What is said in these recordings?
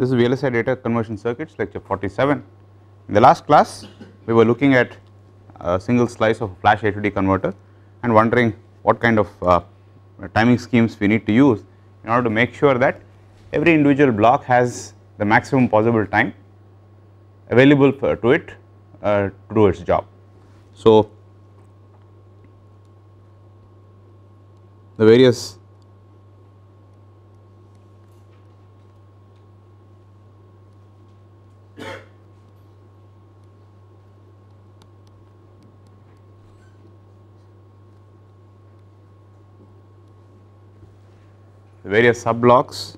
This is VLSI data conversion circuits lecture 47. In the last class we were looking at a single slice of flash A2D converter and wondering what kind of uh, timing schemes we need to use in order to make sure that every individual block has the maximum possible time available for, to it uh, to do its job. So, the various various sub blocks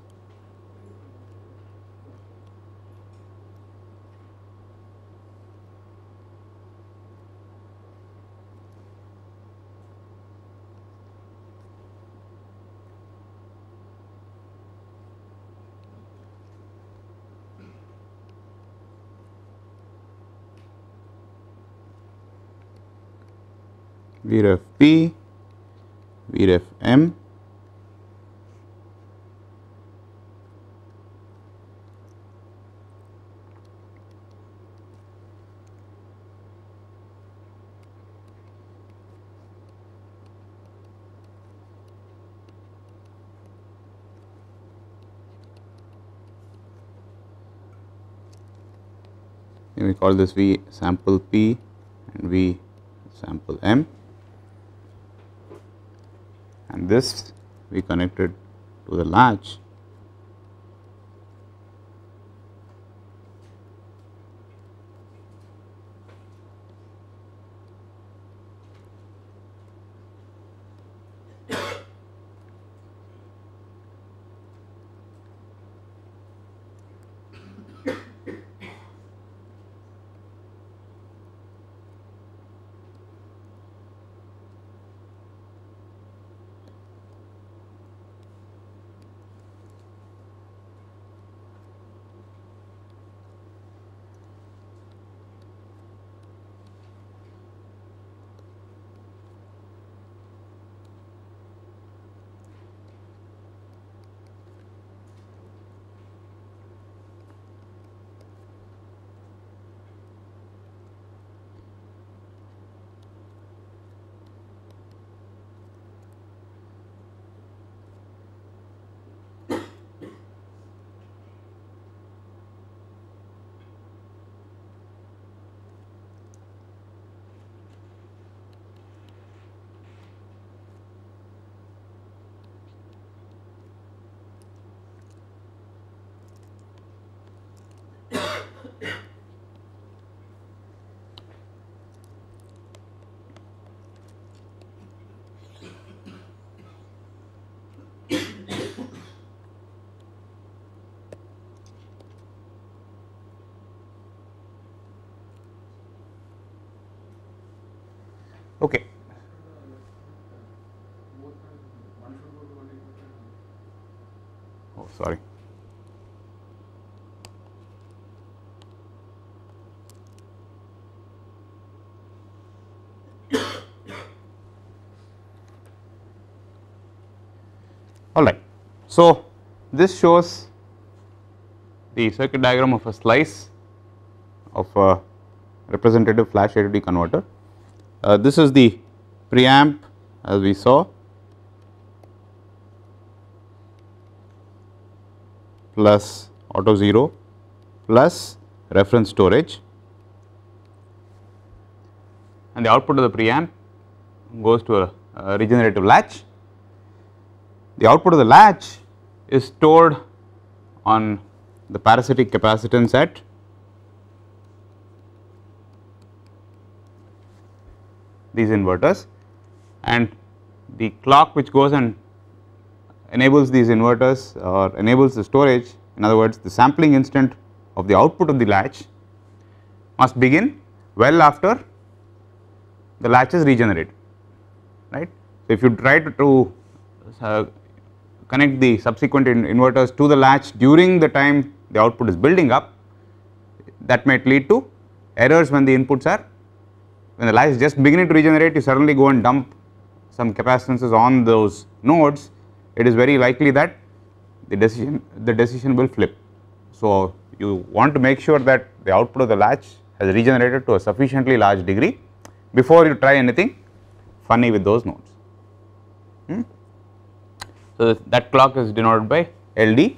V ref P, V ref M we call this V sample P and V sample M and this we connected to the latch sorry. Alright, so this shows the circuit diagram of a slice of a representative flash AD converter. Uh, this is the preamp as we saw plus auto 0 plus reference storage and the output of the preamp goes to a, a regenerative latch. The output of the latch is stored on the parasitic capacitance at these inverters and the clock which goes and enables these inverters or enables the storage in other words the sampling instant of the output of the latch must begin well after the latch is regenerated right. So, if you try to, to uh, connect the subsequent in inverters to the latch during the time the output is building up that might lead to errors when the inputs are when the latch is just beginning to regenerate you suddenly go and dump some capacitances on those nodes it is very likely that the decision the decision will flip. So, you want to make sure that the output of the latch has regenerated to a sufficiently large degree before you try anything funny with those nodes. Hmm? So, that clock is denoted by LD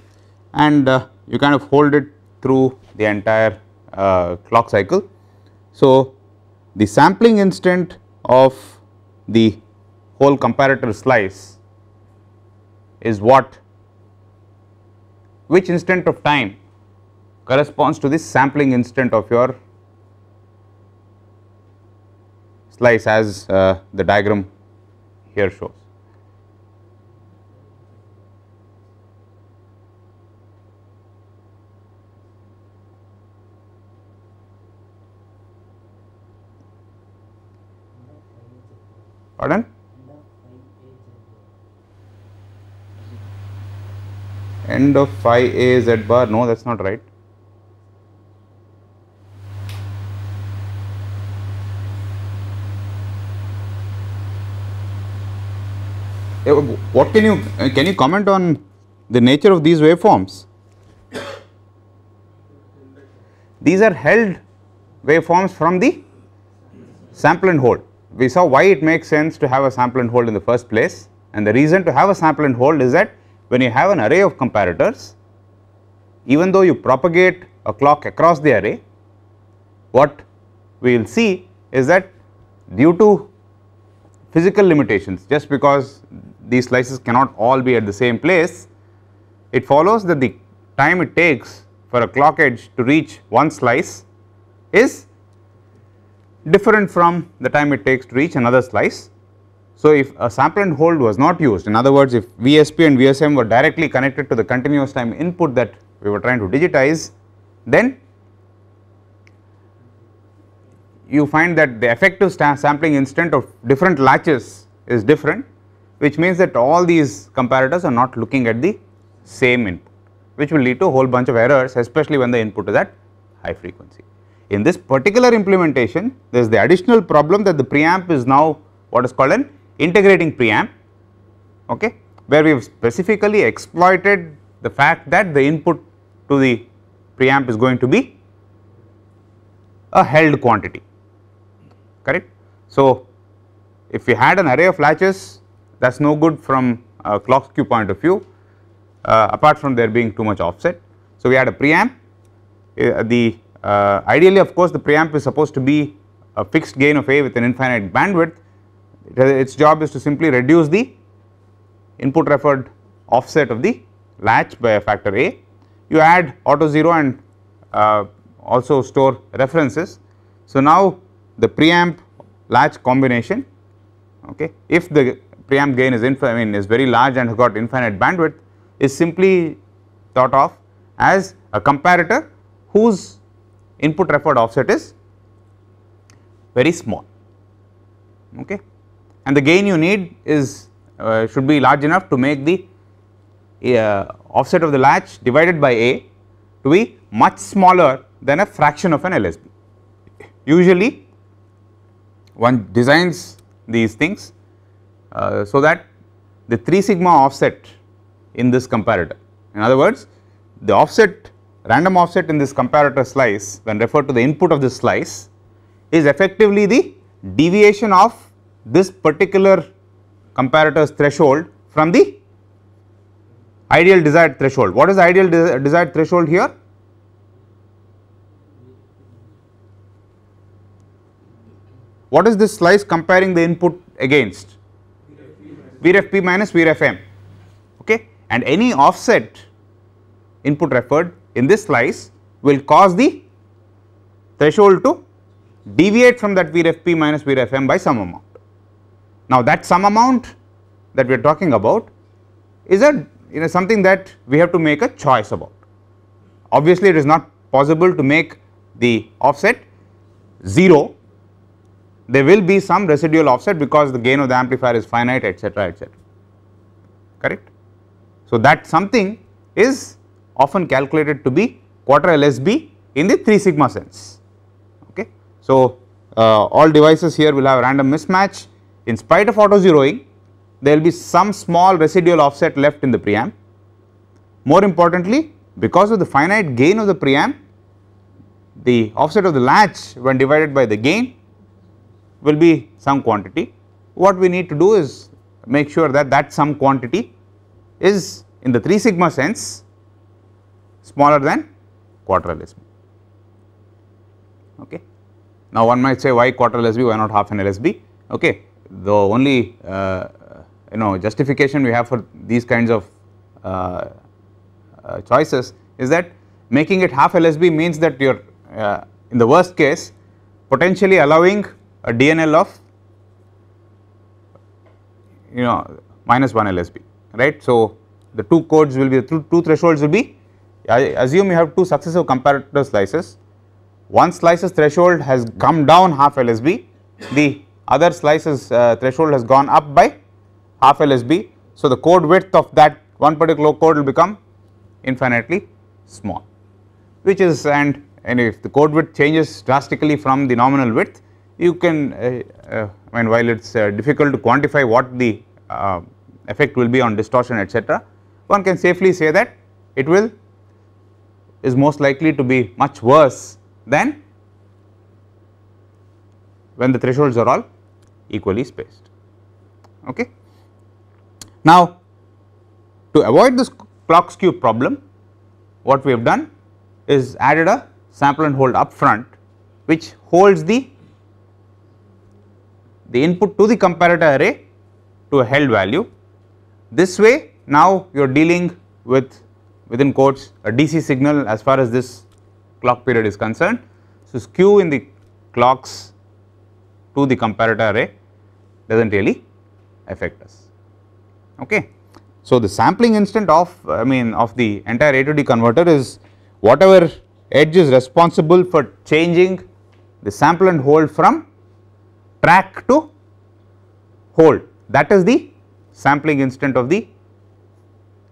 and uh, you kind of hold it through the entire uh, clock cycle. So, the sampling instant of the whole comparator slice is what which instant of time corresponds to the sampling instant of your slice as uh, the diagram here shows. Pardon? end of phi a z bar no that is not right. Eh, what can you eh, can you comment on the nature of these waveforms? These are held waveforms from the sample and hold. We saw why it makes sense to have a sample and hold in the first place and the reason to have a sample and hold is that when you have an array of comparators, even though you propagate a clock across the array, what we will see is that due to physical limitations, just because these slices cannot all be at the same place, it follows that the time it takes for a clock edge to reach one slice is different from the time it takes to reach another slice so, if a sample and hold was not used, in other words, if VSP and VSM were directly connected to the continuous time input that we were trying to digitize, then you find that the effective sampling instant of different latches is different, which means that all these comparators are not looking at the same input, which will lead to a whole bunch of errors, especially when the input is at high frequency. In this particular implementation, there is the additional problem that the preamp is now what is called an integrating preamp okay, where we have specifically exploited the fact that the input to the preamp is going to be a held quantity correct. So, if we had an array of latches that is no good from a clock skew point of view uh, apart from there being too much offset. So, we had a preamp uh, the uh, ideally of course the preamp is supposed to be a fixed gain of A with an infinite bandwidth its job is to simply reduce the input referred offset of the latch by a factor A. You add auto 0 and uh, also store references. So, now the preamp latch combination okay if the preamp gain is infinite mean is very large and got infinite bandwidth is simply thought of as a comparator whose input referred offset is very small okay and the gain you need is uh, should be large enough to make the uh, offset of the latch divided by A to be much smaller than a fraction of an LSB. Usually one designs these things uh, so that the 3 sigma offset in this comparator. In other words, the offset random offset in this comparator slice when referred to the input of this slice is effectively the deviation of this particular comparator's threshold from the ideal desired threshold. What is ideal de desired threshold here? What is this slice comparing the input against? P minus VRFM. Okay? And any offset input referred in this slice will cause the threshold to deviate from that P minus M by some amount. Now, that sum amount that we are talking about is a you know something that we have to make a choice about. Obviously, it is not possible to make the offset 0, there will be some residual offset because the gain of the amplifier is finite etc., etc. correct. So, that something is often calculated to be quarter LSB in the 3 sigma sense. Okay. So, uh, all devices here will have random mismatch in spite of auto zeroing, there will be some small residual offset left in the preamp. More importantly, because of the finite gain of the preamp, the offset of the latch when divided by the gain will be some quantity. What we need to do is make sure that that some quantity is in the 3 sigma sense smaller than quarter LSB. Okay. Now, one might say why quarter LSB, why not half an LSB. Okay the only uh, you know justification we have for these kinds of uh, uh, choices is that making it half LSB means that you are in the worst case potentially allowing a DNL of you know minus 1 LSB right. So, the two codes will be the two thresholds will be I assume you have two successive comparator slices one slice's threshold has come down half LSB the other slices uh, threshold has gone up by half LSB. So, the code width of that one particular code will become infinitely small which is and if the code width changes drastically from the nominal width you can uh, uh, I mean while it is uh, difficult to quantify what the uh, effect will be on distortion etc. one can safely say that it will is most likely to be much worse than when the thresholds are all equally spaced. Okay. Now, to avoid this clock skew problem, what we have done is added a sample and hold up front which holds the, the input to the comparator array to a held value. This way now you are dealing with within quotes a DC signal as far as this clock period is concerned. So, skew in the clocks to the comparator array does not really affect us. Okay. So, the sampling instant of I mean of the entire A to D converter is whatever edge is responsible for changing the sample and hold from track to hold that is the sampling instant of the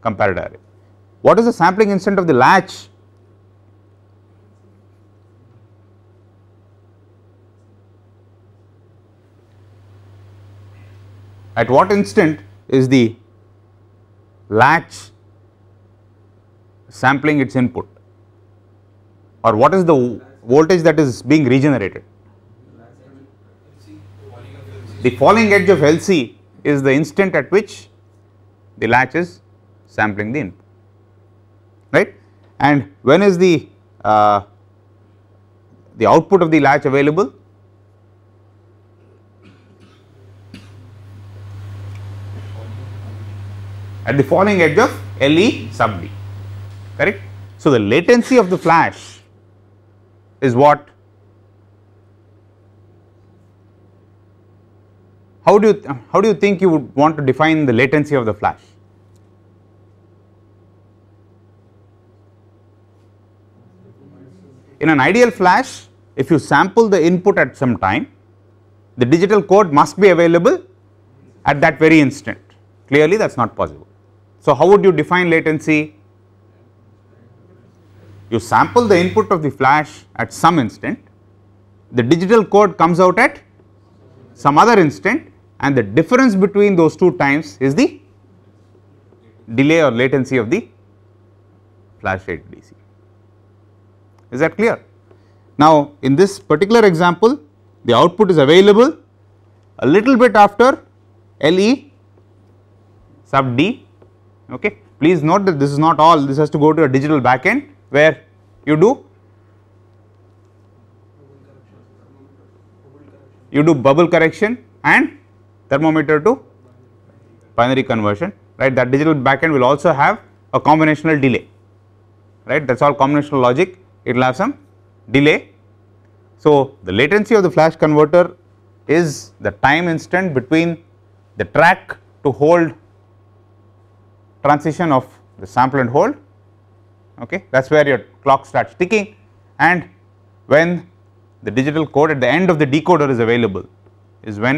comparator array. What is the sampling instant of the latch At what instant is the latch sampling its input or what is the voltage that is being regenerated? The falling edge of LC is the instant at which the latch is sampling the input, right. And when is the uh, the output of the latch available? at the falling edge of LE sub D, correct. So, the latency of the flash is what? How do you, how do you think you would want to define the latency of the flash? In an ideal flash, if you sample the input at some time, the digital code must be available at that very instant. Clearly, that is not possible. So, how would you define latency? You sample the input of the flash at some instant, the digital code comes out at some other instant and the difference between those two times is the delay or latency of the flash rate DC. Is that clear? Now, in this particular example, the output is available a little bit after LE sub D okay. Please note that this is not all this has to go to a digital backend where you do you do bubble correction and thermometer to binary conversion right that digital backend will also have a combinational delay right that is all combinational logic it will have some delay. So, the latency of the flash converter is the time instant between the track to hold transition of the sample and hold okay that is where your clock starts ticking and when the digital code at the end of the decoder is available is when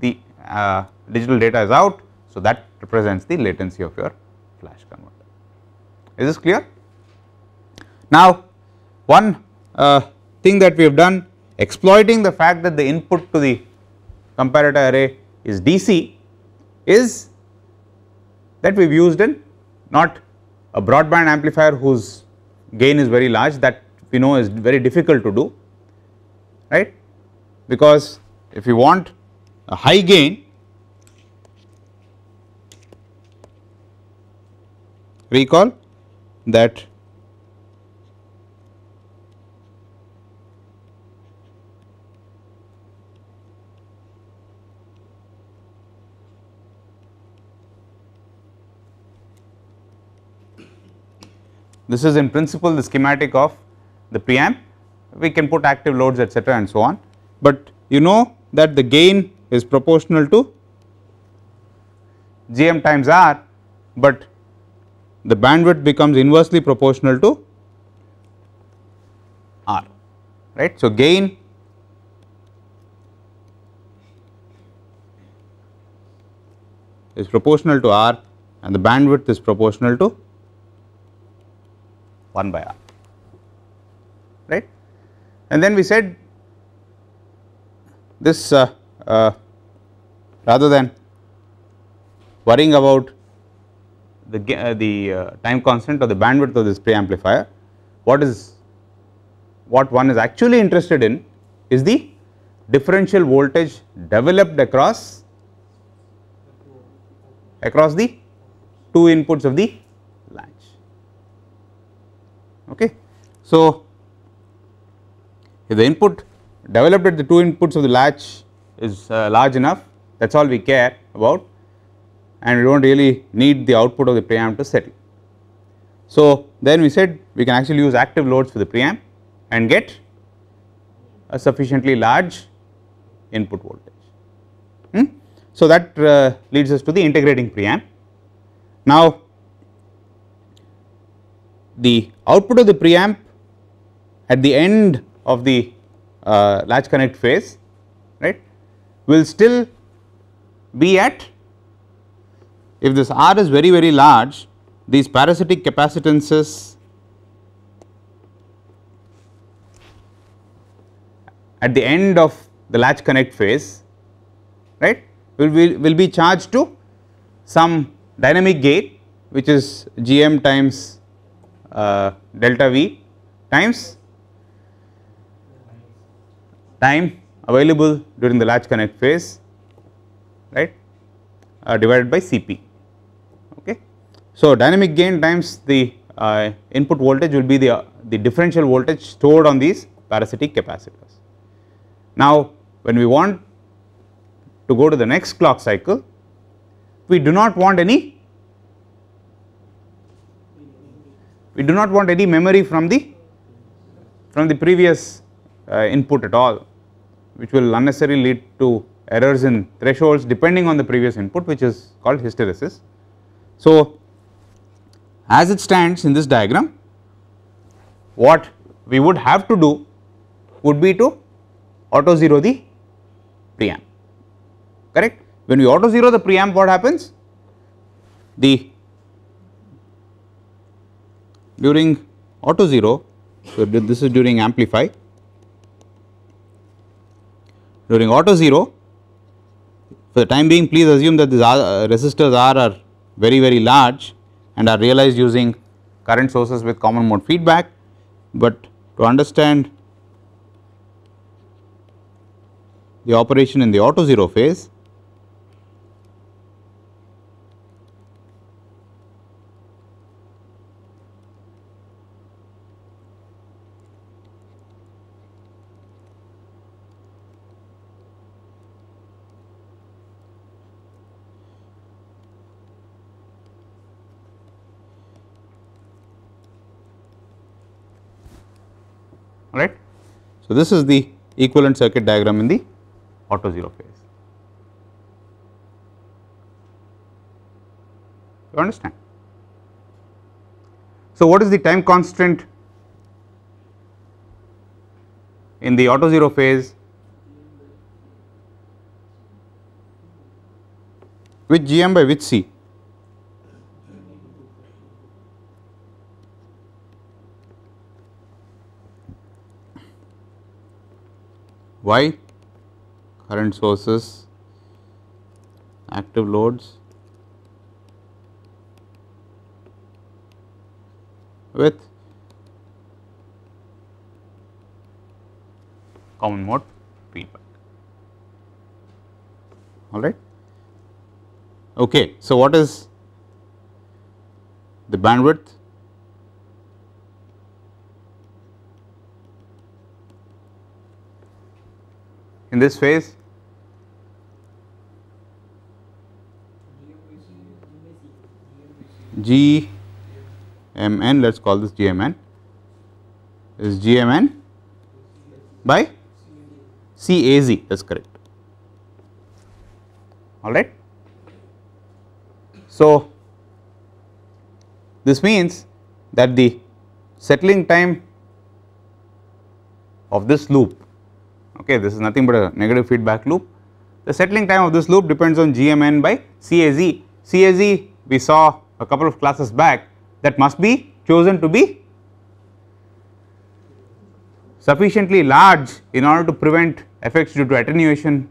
the uh, digital data is out. So, that represents the latency of your flash converter. Is this clear? Now, one uh, thing that we have done exploiting the fact that the input to the comparator array is DC is that we have used in not a broadband amplifier whose gain is very large that we know is very difficult to do right because if you want a high gain recall that This is in principle the schematic of the preamp, we can put active loads etc., and so on, but you know that the gain is proportional to gm times r, but the bandwidth becomes inversely proportional to r right. So, gain is proportional to r and the bandwidth is proportional to 1 by r right. And then we said this uh, uh, rather than worrying about the, uh, the uh, time constant or the bandwidth of this preamplifier, what is what one is actually interested in is the differential voltage developed across across the two inputs of the Okay. So, if the input developed at the two inputs of the latch is uh, large enough that is all we care about and we do not really need the output of the preamp to settle. So, then we said we can actually use active loads for the preamp and get a sufficiently large input voltage. Hmm? So, that uh, leads us to the integrating preamp. Now, the output of the preamp at the end of the uh, latch connect phase right will still be at if this R is very very large these parasitic capacitances at the end of the latch connect phase right will be, will be charged to some dynamic gate which is gm times uh, delta V times time available during the latch connect phase right uh, divided by Cp. Okay. So, dynamic gain times the uh, input voltage will be the, uh, the differential voltage stored on these parasitic capacitors. Now, when we want to go to the next clock cycle, we do not want any we do not want any memory from the from the previous uh, input at all which will unnecessarily lead to errors in thresholds depending on the previous input which is called hysteresis. So, as it stands in this diagram what we would have to do would be to auto 0 the preamp correct. When we auto 0 the preamp what happens? The during auto 0, so this is during amplify. During auto 0, for the time being please assume that these uh, resistors R are very very large and are realized using current sources with common mode feedback, but to understand the operation in the auto 0 phase right. So, this is the equivalent circuit diagram in the auto 0 phase. You understand? So, what is the time constant in the auto 0 phase which gm by which c Why? Current sources, active loads with common mode feedback. Alright. Okay, so what is the bandwidth in this phase GMN let us call this GMN is GMN by CAZ that is correct alright. So, this means that the settling time of this loop okay this is nothing but a negative feedback loop. The settling time of this loop depends on GMN by CAZ. CAZ we saw a couple of classes back that must be chosen to be sufficiently large in order to prevent effects due to attenuation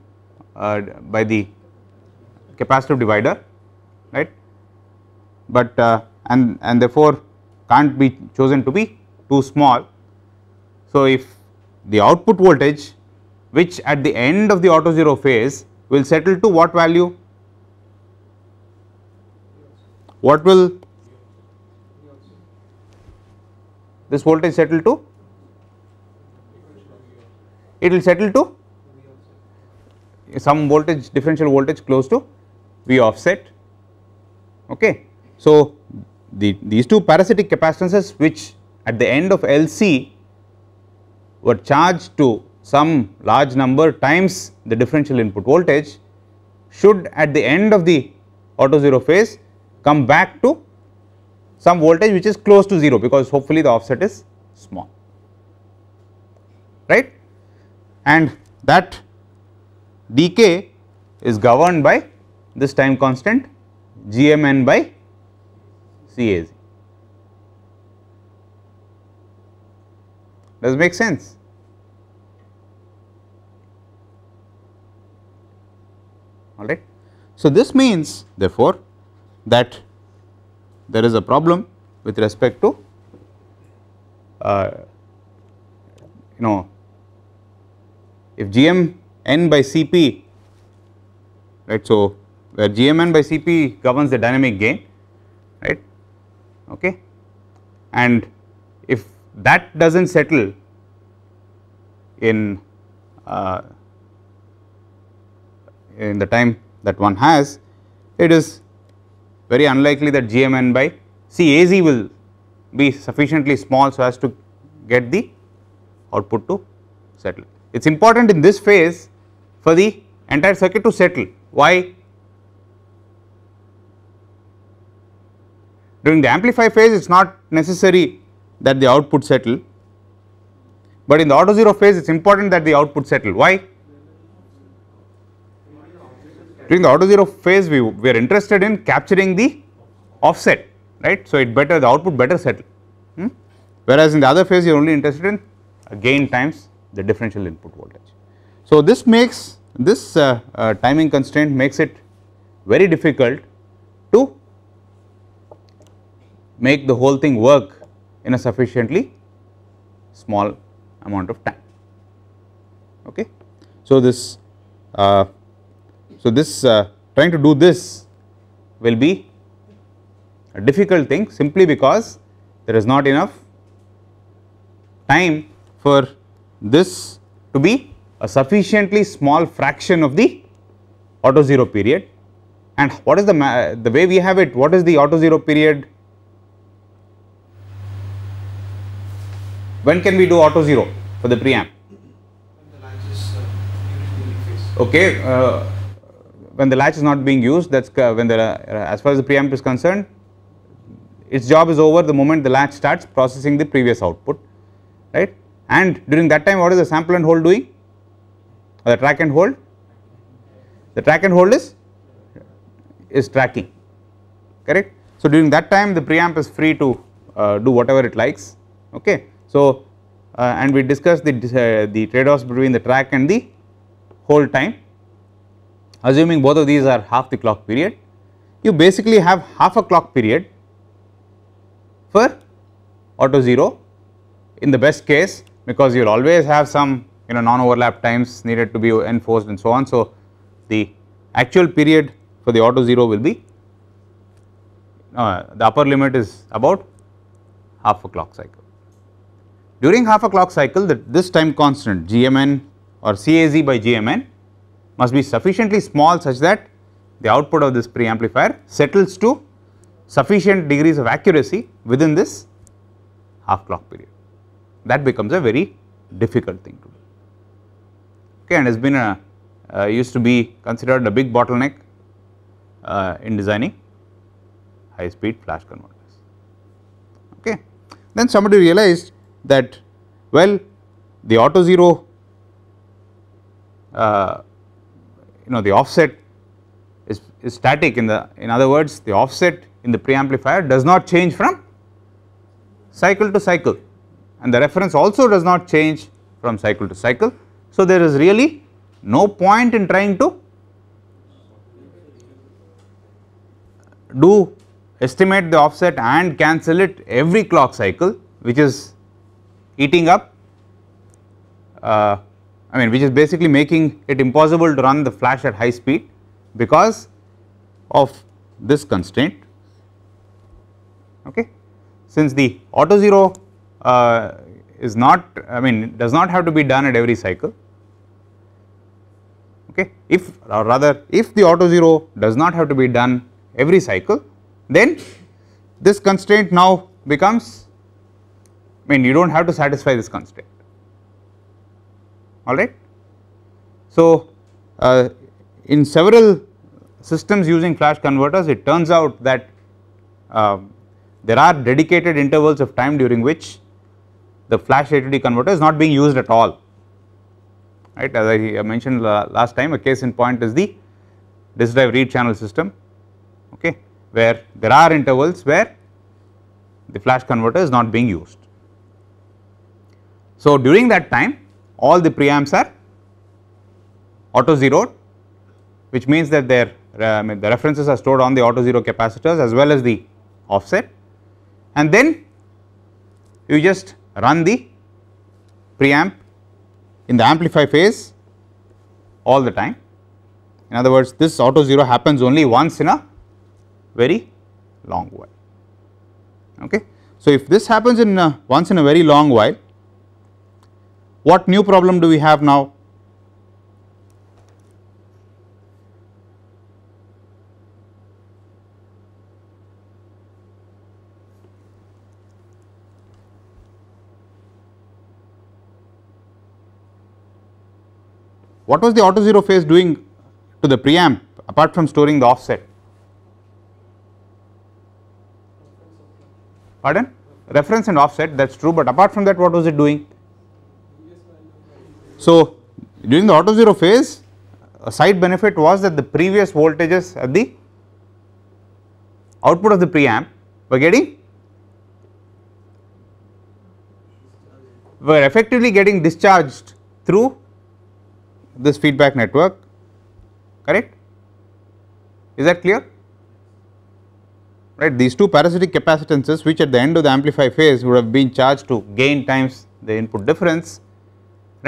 uh, by the capacitive divider right but uh, and and therefore can't be chosen to be too small so if the output voltage which at the end of the auto-zero phase will settle to what value? What will this voltage settle to? It will settle to some voltage differential voltage close to V offset. Okay. So, the, these two parasitic capacitances which at the end of LC were charged to some large number times the differential input voltage should at the end of the auto 0 phase come back to some voltage which is close to 0 because hopefully the offset is small right and that decay is governed by this time constant gmn by CAZ. Does make sense? all right. So, this means therefore that there is a problem with respect to uh, you know if GM n by Cp right. So, where GM n by Cp governs the dynamic gain right okay and if that does not settle in uh, in the time that one has, it is very unlikely that GMN by CAZ will be sufficiently small so as to get the output to settle. It is important in this phase for the entire circuit to settle. Why? During the amplify phase it is not necessary that the output settle, but in the auto 0 phase it is important that the output settle. Why? During the auto 0 phase we, we are interested in capturing the offset right. So, it better the output better settle hmm? whereas in the other phase you are only interested in gain times the differential input voltage. So, this makes this uh, uh, timing constraint makes it very difficult to make the whole thing work in a sufficiently small amount of time. Okay. So, this uh, so, this uh, trying to do this will be a difficult thing simply because there is not enough time for this to be a sufficiently small fraction of the auto 0 period and what is the the way we have it what is the auto 0 period when can we do auto 0 for the preamp uh, okay uh, when the latch is not being used that is when the uh, as far as the preamp is concerned its job is over the moment the latch starts processing the previous output right and during that time what is the sample and hold doing or uh, the track and hold the track and hold is is tracking correct so during that time the preamp is free to uh, do whatever it likes okay so uh, and we discussed the uh, the trade offs between the track and the hold time assuming both of these are half the clock period, you basically have half a clock period for auto 0 in the best case because you will always have some you know non overlap times needed to be enforced and so on. So, the actual period for the auto 0 will be uh, the upper limit is about half a clock cycle. During half a clock cycle that this time constant Gmn or CAZ by Gmn must be sufficiently small such that the output of this preamplifier settles to sufficient degrees of accuracy within this half clock period. That becomes a very difficult thing to do. Okay, and has been a uh, used to be considered a big bottleneck uh, in designing high speed flash converters. Okay. Then somebody realized that well the auto 0 uh, you know the offset is, is static in the in other words the offset in the preamplifier does not change from cycle to cycle and the reference also does not change from cycle to cycle. So, there is really no point in trying to do estimate the offset and cancel it every clock cycle which is eating up uh, I mean which is basically making it impossible to run the flash at high speed because of this constraint okay. Since the auto 0 uh, is not I mean does not have to be done at every cycle okay if or rather if the auto 0 does not have to be done every cycle then this constraint now becomes I mean you do not have to satisfy this constraint all right. So, uh, in several systems using flash converters it turns out that uh, there are dedicated intervals of time during which the flash ATD converter is not being used at all right as I mentioned last time a case in point is the disk drive read channel system okay where there are intervals where the flash converter is not being used. So, during that time all the preamps are auto zeroed which means that their uh, the references are stored on the auto zero capacitors as well as the offset and then you just run the preamp in the amplify phase all the time. In other words, this auto 0 happens only once in a very long while. Okay. So, if this happens in a, once in a very long while, what new problem do we have now? What was the auto zero phase doing to the preamp apart from storing the offset? Pardon? Reference and offset that is true, but apart from that what was it doing? So, during the auto 0 phase a side benefit was that the previous voltages at the output of the preamp were getting were effectively getting discharged through this feedback network correct is that clear right these two parasitic capacitances which at the end of the amplify phase would have been charged to gain times the input difference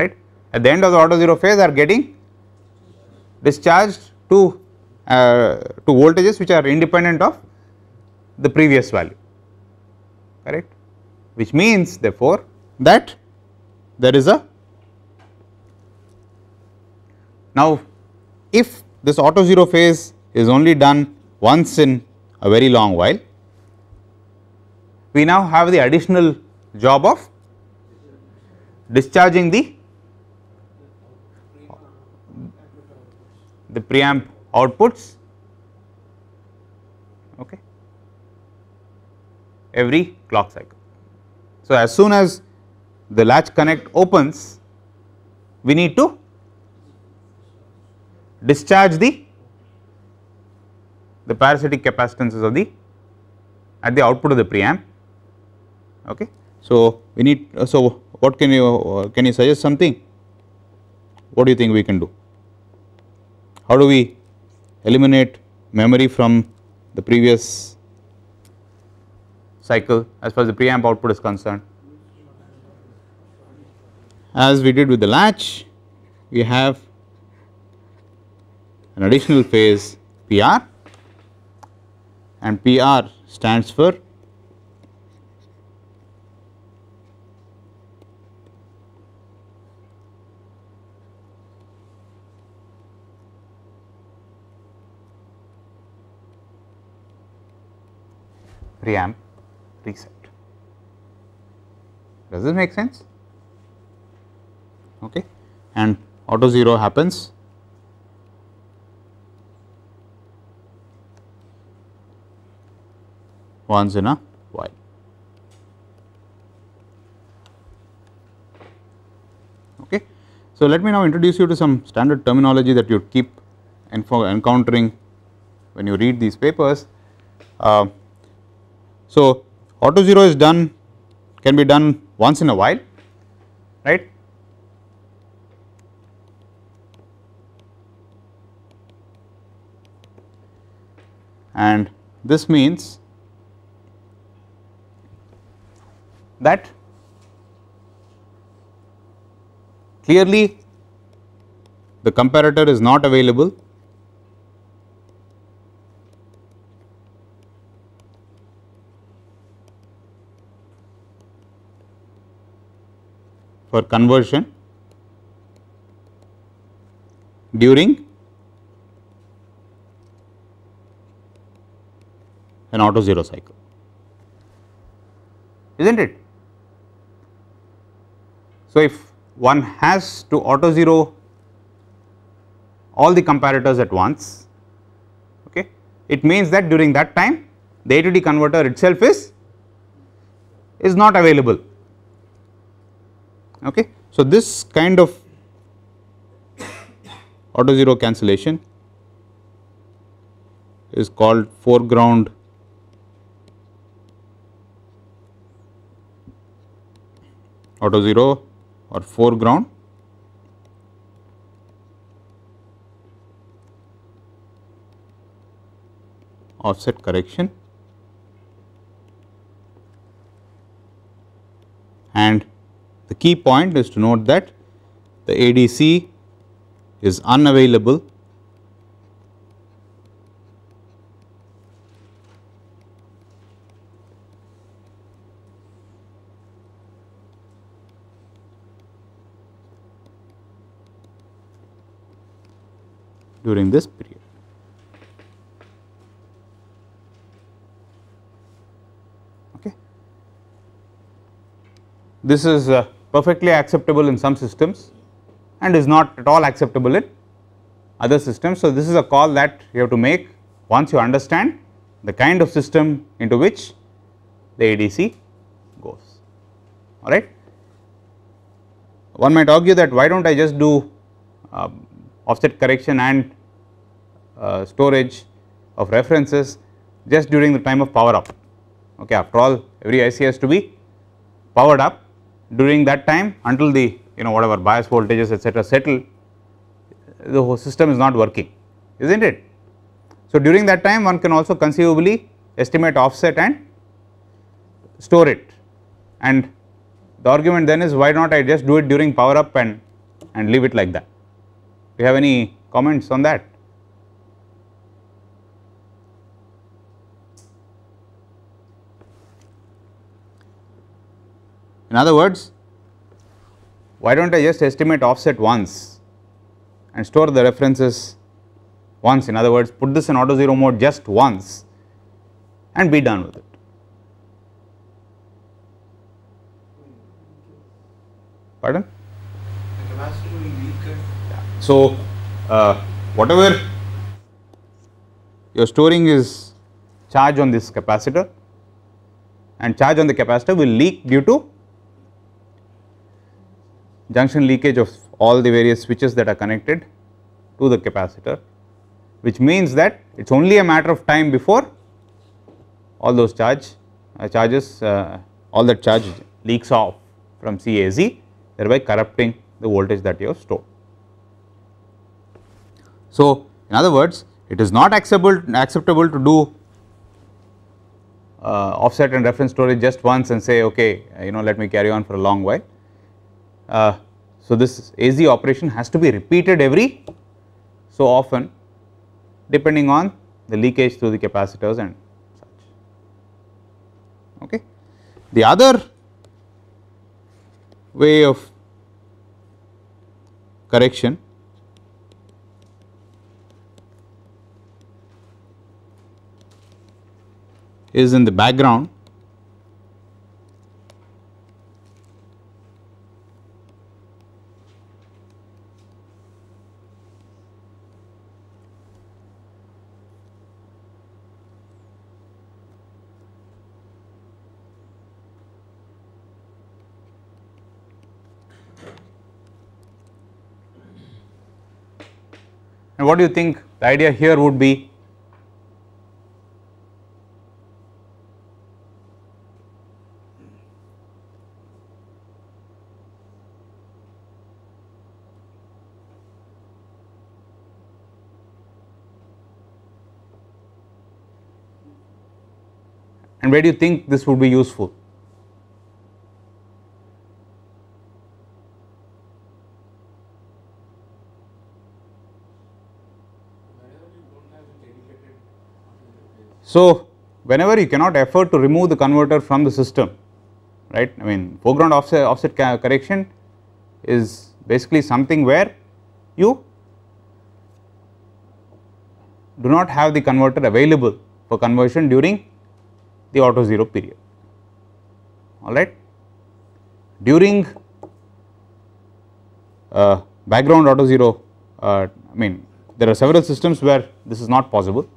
right at the end of the auto-zero phase are getting discharged to, uh, to voltages which are independent of the previous value correct which means therefore that there is a now if this auto zero phase is only done once in a very long while we now have the additional job of discharging the the preamp outputs okay, every clock cycle. So, as soon as the latch connect opens, we need to discharge the the parasitic capacitances of the at the output of the preamp okay so we need so what can you uh, can you suggest something what do you think we can do how do we eliminate memory from the previous cycle as far as the preamp output is concerned. As we did with the latch, we have an additional phase PR and PR stands for preamp reset. Does this make sense? Okay. And auto 0 happens once in a while. Okay. So, let me now introduce you to some standard terminology that you keep encountering when you read these papers. Uh, so, auto 0 is done can be done once in a while right. And this means that clearly the comparator is not available for conversion during an auto 0 cycle, is not it? So, if one has to auto 0 all the comparators at once, okay, it means that during that time the A to D converter itself is is not available Okay. So, this kind of auto 0 cancellation is called foreground auto 0 or foreground offset correction and the key point is to note that the ADC is unavailable during this period. Okay. This is uh, perfectly acceptable in some systems and is not at all acceptable in other systems. So, this is a call that you have to make once you understand the kind of system into which the ADC goes all right. One might argue that why do not I just do uh, offset correction and uh, storage of references just during the time of power up okay after all every IC has to be powered up during that time until the you know whatever bias voltages etc., settle the whole system is not working is not it. So, during that time one can also conceivably estimate offset and store it and the argument then is why not I just do it during power up and, and leave it like that. Do you have any comments on that? In other words, why do not I just estimate offset once and store the references once in other words put this in auto 0 mode just once and be done with it. Pardon? So, uh, whatever your storing is charge on this capacitor and charge on the capacitor will leak due to junction leakage of all the various switches that are connected to the capacitor which means that it is only a matter of time before all those charge uh, charges uh, all that charge leaks off from CAZ thereby corrupting the voltage that you have stored. So, in other words it is not acceptable, acceptable to do uh, offset and reference storage just once and say okay you know let me carry on for a long while uh, so, this AZ operation has to be repeated every so often depending on the leakage through the capacitors and such. Okay. The other way of correction is in the background what do you think the idea here would be? And where do you think this would be useful? So, whenever you cannot afford to remove the converter from the system, right, I mean foreground offset, offset correction is basically something where you do not have the converter available for conversion during the auto 0 period, alright. During uh, background auto 0, uh, I mean there are several systems where this is not possible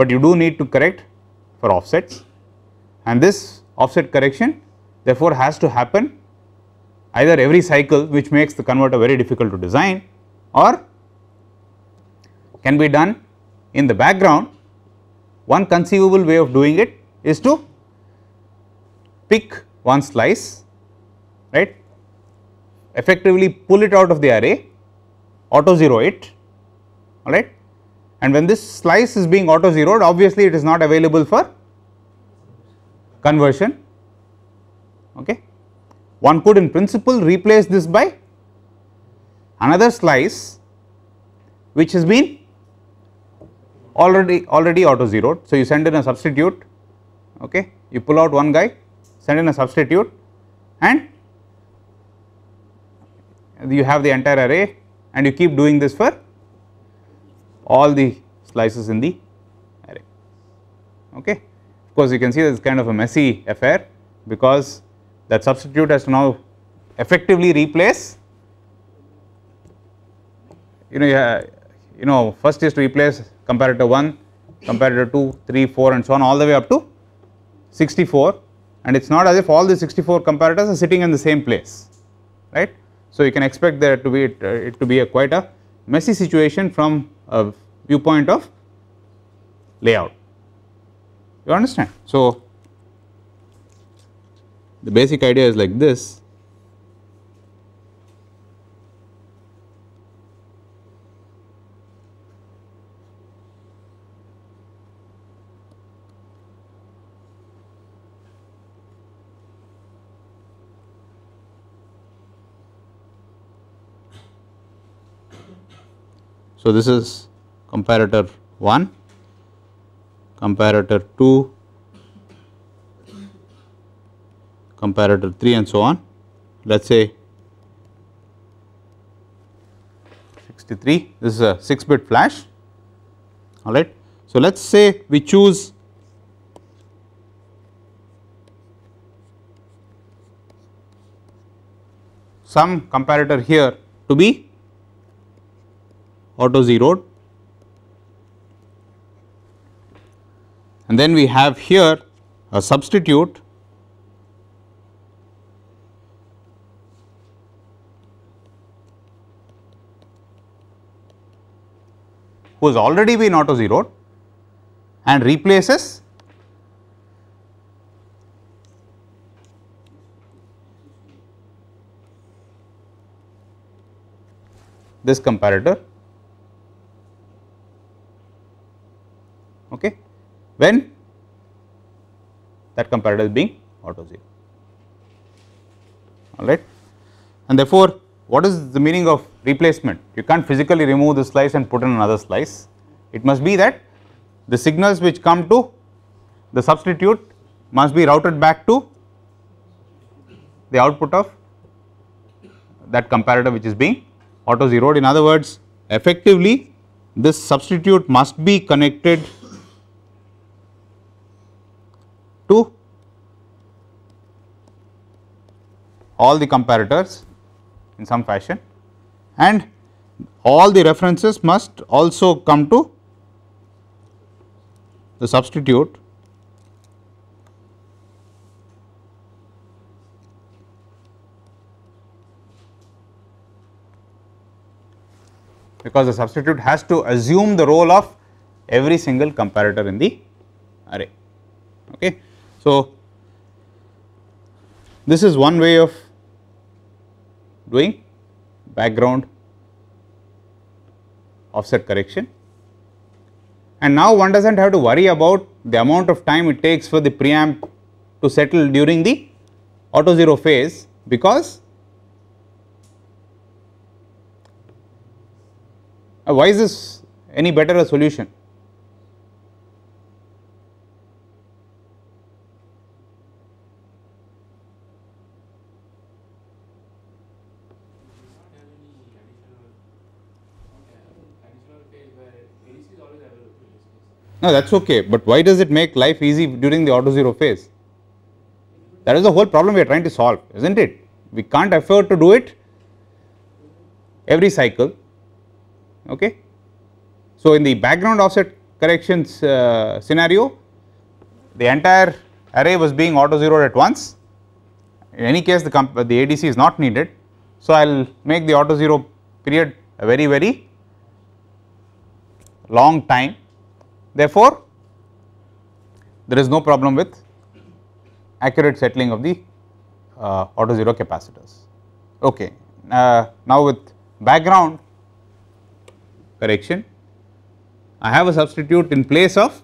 but you do need to correct for offsets and this offset correction therefore has to happen either every cycle which makes the converter very difficult to design or can be done in the background. One conceivable way of doing it is to pick one slice right effectively pull it out of the array auto zero it all right and when this slice is being auto zeroed obviously it is not available for conversion. Okay. One could in principle replace this by another slice which has been already already auto zeroed. So, you send in a substitute, okay. you pull out one guy, send in a substitute and you have the entire array and you keep doing this for all the slices in the array. Okay. Of course, you can see that it's kind of a messy affair because that substitute has to now effectively replace you know you, know first is to replace comparator 1 comparator 2 3 4 and so on all the way up to 64 and it is not as if all the 64 comparators are sitting in the same place right. So, you can expect there to be it, uh, it to be a quite a messy situation from uh, viewpoint of layout. You understand? So, the basic idea is like this So, this is comparator 1, comparator 2, comparator 3 and so on. Let us say 63, this is a 6 bit flash, alright. So, let us say we choose some comparator here to be auto zero, And then we have here a substitute who has already been auto zero, and replaces this comparator okay when that comparator is being auto 0 alright. And therefore, what is the meaning of replacement? You can't physically remove the slice and put in another slice. It must be that the signals which come to the substitute must be routed back to the output of that comparator which is being auto zeroed. In other words, effectively this substitute must be connected to all the comparators in some fashion and all the references must also come to the substitute because the substitute has to assume the role of every single comparator in the array. Okay. So, this is one way of doing background offset correction and now one does not have to worry about the amount of time it takes for the preamp to settle during the auto 0 phase because why is this any better a solution? No, that's okay. But why does it make life easy during the auto zero phase? That is the whole problem we are trying to solve, isn't it? We can't afford to do it every cycle. Okay. So, in the background offset corrections uh, scenario, the entire array was being auto zeroed at once. In any case, the, the ADC is not needed. So, I will make the auto zero period a very, very long time Therefore, there is no problem with accurate settling of the uh, auto 0 capacitors. Okay. Uh, now, with background correction, I have a substitute in place of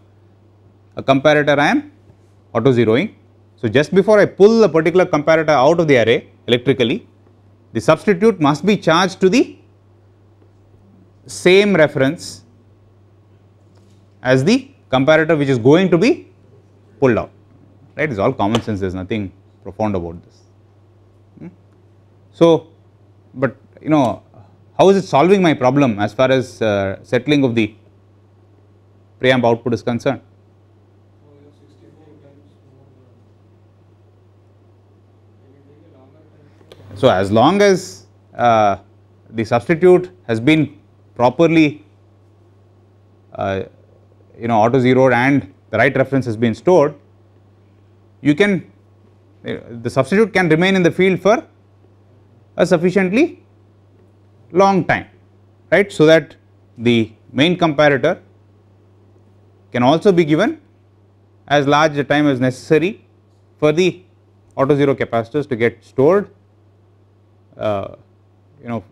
a comparator I am auto zeroing. So, just before I pull a particular comparator out of the array electrically, the substitute must be charged to the same reference as the comparator which is going to be pulled out, right. It is all common sense, there is nothing profound about this. Hmm. So, but you know, how is it solving my problem as far as uh, settling of the preamp output is concerned? So, as long as uh, the substitute has been properly uh, you know auto zeroed and the right reference has been stored, you can the substitute can remain in the field for a sufficiently long time right so that the main comparator can also be given as large a time as necessary for the auto zero capacitors to get stored uh, you know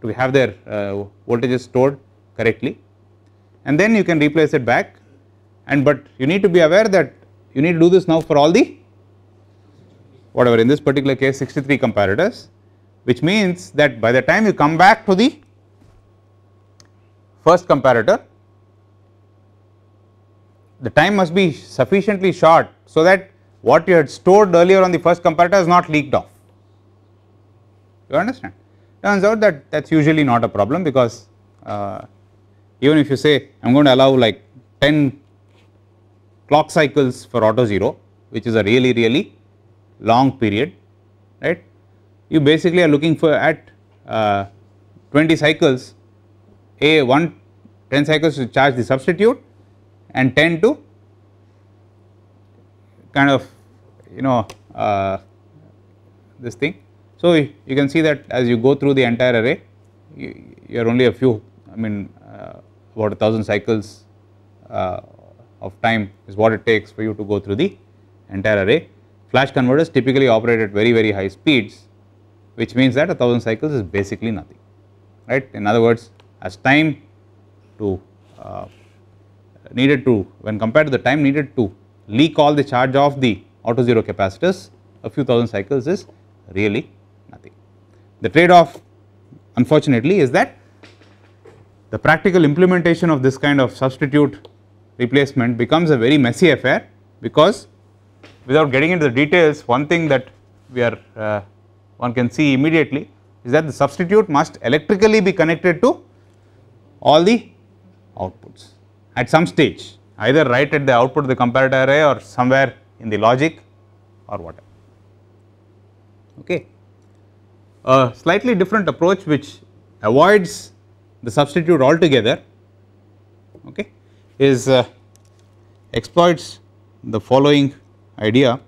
to have their uh, voltages stored correctly and then you can replace it back and but you need to be aware that you need to do this now for all the whatever in this particular case 63 comparators which means that by the time you come back to the first comparator the time must be sufficiently short so that what you had stored earlier on the first comparator is not leaked off you understand turns out that that is usually not a problem because uh, even if you say I am going to allow like 10 clock cycles for auto 0 which is a really really long period right. You basically are looking for at uh, 20 cycles a 1 10 cycles to charge the substitute and 10 to kind of you know uh, this thing. So, you can see that as you go through the entire array you, you are only a few I mean about a thousand cycles uh, of time is what it takes for you to go through the entire array. Flash converters typically operate at very very high speeds which means that a thousand cycles is basically nothing right. In other words as time to uh, needed to when compared to the time needed to leak all the charge of the auto 0 capacitors a few thousand cycles is really nothing. The trade off unfortunately is that the practical implementation of this kind of substitute replacement becomes a very messy affair because without getting into the details one thing that we are uh, one can see immediately is that the substitute must electrically be connected to all the outputs at some stage either right at the output of the comparator array or somewhere in the logic or whatever. Okay. A slightly different approach which avoids the substitute altogether okay, is uh, exploits the following idea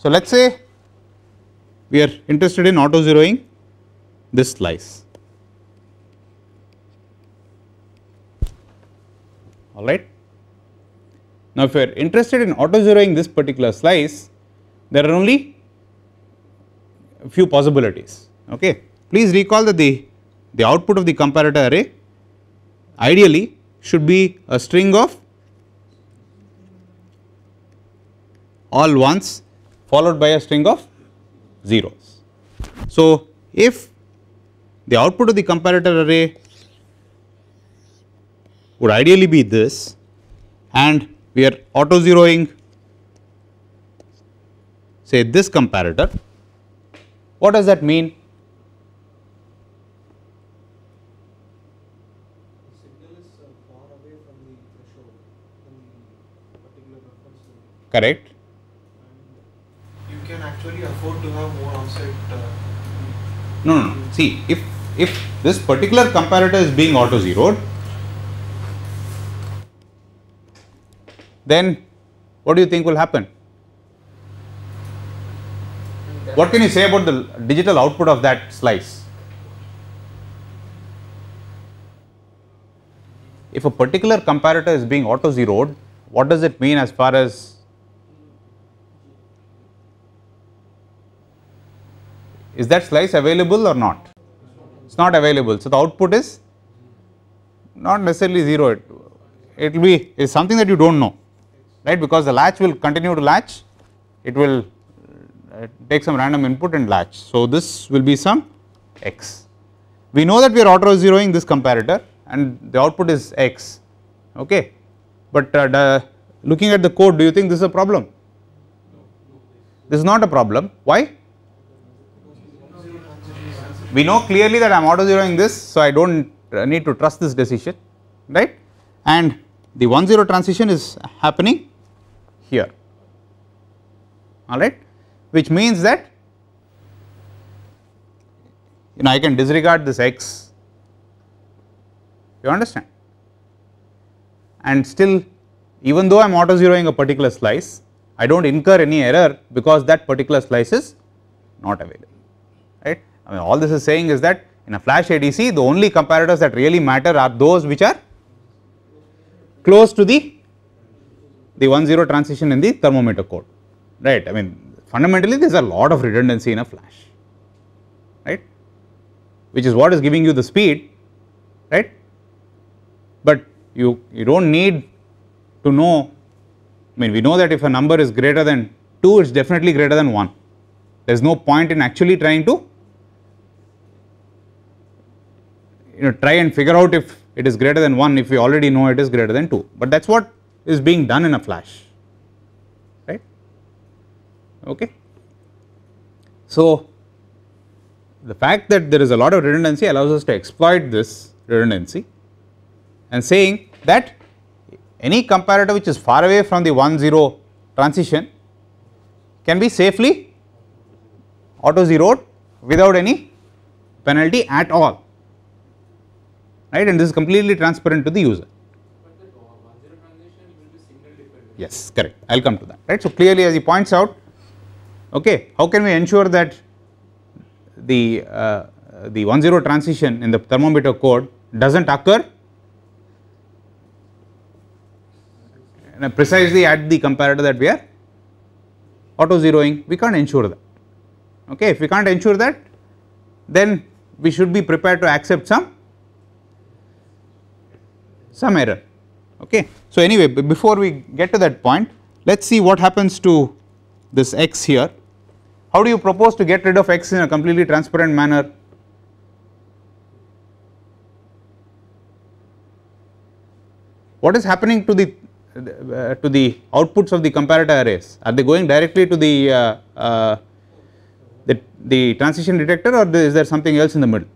So, let us say we are interested in auto zeroing this slice. All right. Now, if you are interested in auto zeroing this particular slice, there are only a few possibilities. Okay. Please recall that the, the output of the comparator array ideally should be a string of all ones followed by a string of zeros. So, if the output of the comparator array would ideally be this and we are auto zeroing say this comparator, what does that mean? Correct can actually afford to have more onset. Uh, no, no, no. See, if if this particular comparator is being auto zeroed, then what do you think will happen? What can you say about the digital output of that slice? If a particular comparator is being auto zeroed, what does it mean as far as Is that slice available or not? It is not available. So, the output is not necessarily 0, it, will be is something that you do not know, right because the latch will continue to latch, it will uh, take some random input and latch. So, this will be some x. We know that we are auto zeroing this comparator and the output is x, okay. But uh, the, looking at the code, do you think this is a problem? This is not a problem. Why? We know clearly that I am auto zeroing this, so I do not need to trust this decision, right? And the 1 0 transition is happening here, all right, which means that you know I can disregard this x, you understand, and still even though I am auto zeroing a particular slice, I do not incur any error because that particular slice is not available. I mean all this is saying is that in a flash ADC the only comparators that really matter are those which are close to the the 10 transition in the thermometer code right I mean fundamentally there is a lot of redundancy in a flash right which is what is giving you the speed right but you you do not need to know I mean we know that if a number is greater than 2 it is definitely greater than 1 there is no point in actually trying to you know try and figure out if it is greater than 1 if we already know it is greater than 2, but that is what is being done in a flash right. Okay. So, the fact that there is a lot of redundancy allows us to exploit this redundancy and saying that any comparator which is far away from the 1 0 transition can be safely auto zeroed without any penalty at all right and this is completely transparent to the user. Yes, correct. I will come to that, right. So, clearly as he points out, okay, how can we ensure that the, uh, the 1 0 transition in the thermometer code does not occur precisely at the comparator that we are auto zeroing, we cannot ensure that. Okay, if we cannot ensure that, then we should be prepared to accept some some error okay. So anyway before we get to that point let us see what happens to this x here. How do you propose to get rid of x in a completely transparent manner? What is happening to the uh, to the outputs of the comparator arrays? Are they going directly to the uh, uh, the, the transition detector or is there something else in the middle?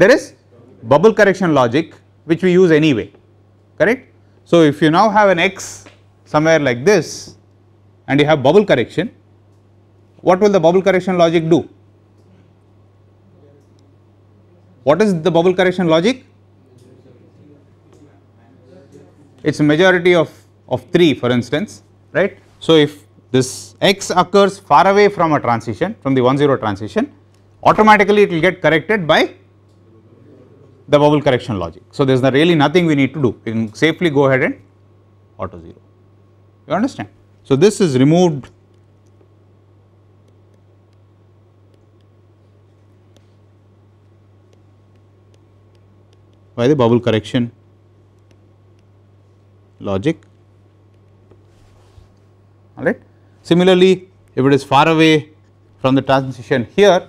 there is bubble correction logic which we use anyway correct. So, if you now have an x somewhere like this and you have bubble correction what will the bubble correction logic do? What is the bubble correction logic? It is majority of, of 3 for instance right. So, if this x occurs far away from a transition from the 1 0 transition automatically it will get corrected by the bubble correction logic. So, there is really nothing we need to do, we can safely go ahead and auto 0, you understand. So, this is removed by the bubble correction logic, alright. Similarly, if it is far away from the transition here,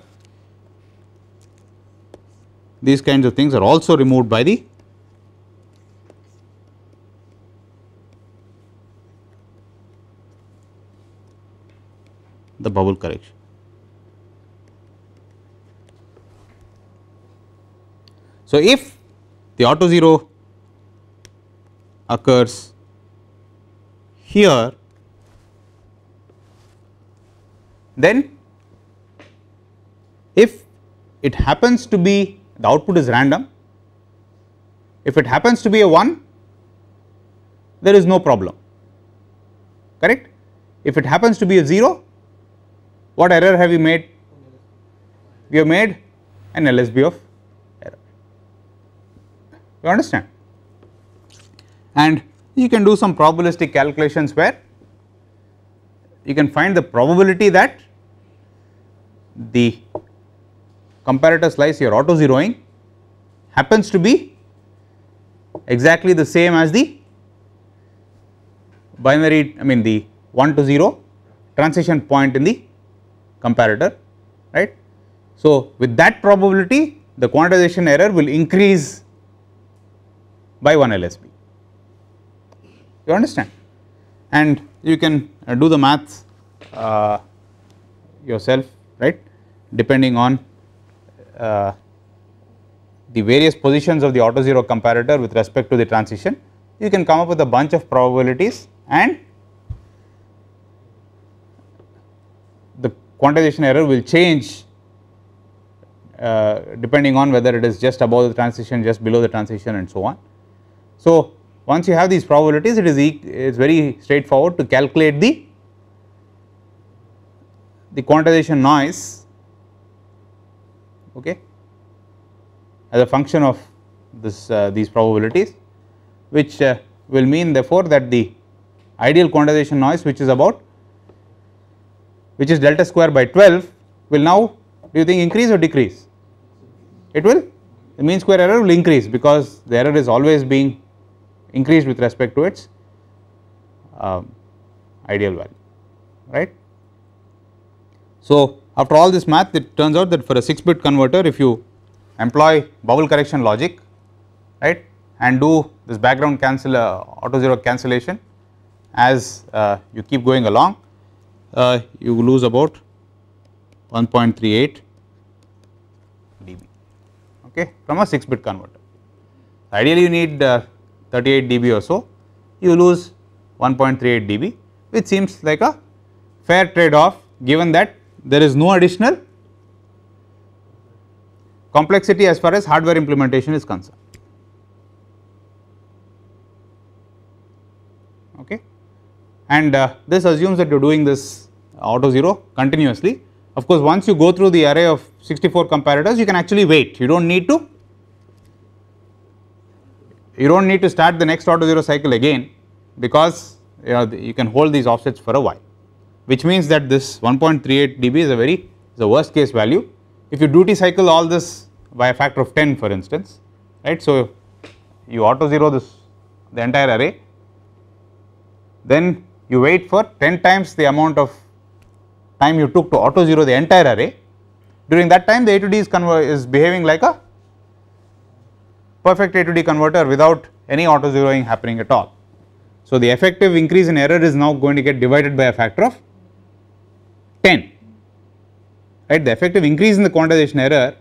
these kinds of things are also removed by the the bubble correction. So, if the auto 0 occurs here, then if it happens to be the output is random. If it happens to be a 1, there is no problem, correct. If it happens to be a 0, what error have you made? We have made an LSB of error, you understand. And you can do some probabilistic calculations where you can find the probability that the comparator slice your auto zeroing happens to be exactly the same as the binary I mean the 1 to 0 transition point in the comparator right. So, with that probability the quantization error will increase by 1 LSB you understand and you can uh, do the maths uh, yourself right depending on uh, the various positions of the auto 0 comparator with respect to the transition, you can come up with a bunch of probabilities and the quantization error will change uh, depending on whether it is just above the transition, just below the transition and so on. So, once you have these probabilities it is e it's very straightforward to calculate the, the quantization noise okay as a function of this uh, these probabilities which uh, will mean therefore that the ideal quantization noise which is about which is delta square by 12 will now do you think increase or decrease it will the mean square error will increase because the error is always being increased with respect to its um, ideal value right so after all this math it turns out that for a 6 bit converter if you employ bubble correction logic right and do this background cancel uh, auto 0 cancellation as uh, you keep going along uh, you lose about 1.38 dB okay from a 6 bit converter. Ideally you need uh, 38 dB or so you lose 1.38 dB which seems like a fair trade off given that there is no additional complexity as far as hardware implementation is concerned. Okay. And uh, this assumes that you are doing this auto 0 continuously. Of course, once you go through the array of 64 comparators, you can actually wait, you do not need to you do not need to start the next auto 0 cycle again because you, know, you can hold these offsets for a while which means that this 1.38 dB is a very is a worst case value. If you duty cycle all this by a factor of 10 for instance, right. So, you auto 0 this the entire array, then you wait for 10 times the amount of time you took to auto 0 the entire array. During that time the A to D is, is behaving like a perfect A to D converter without any auto zeroing happening at all. So, the effective increase in error is now going to get divided by a factor of 10 right the effective increase in the quantization error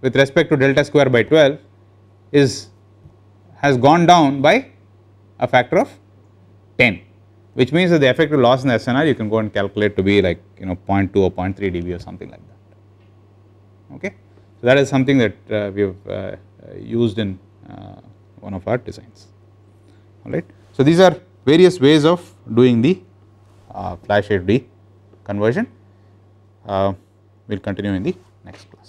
with respect to delta square by 12 is has gone down by a factor of 10 which means that the effective loss in the SNR you can go and calculate to be like you know 0.2 or 0.3 dB or something like that okay. So that is something that uh, we have uh, uh used in uh, one of our designs alright. So these are various ways of doing the uh, flash AD conversion. Uh, we will continue in the next class.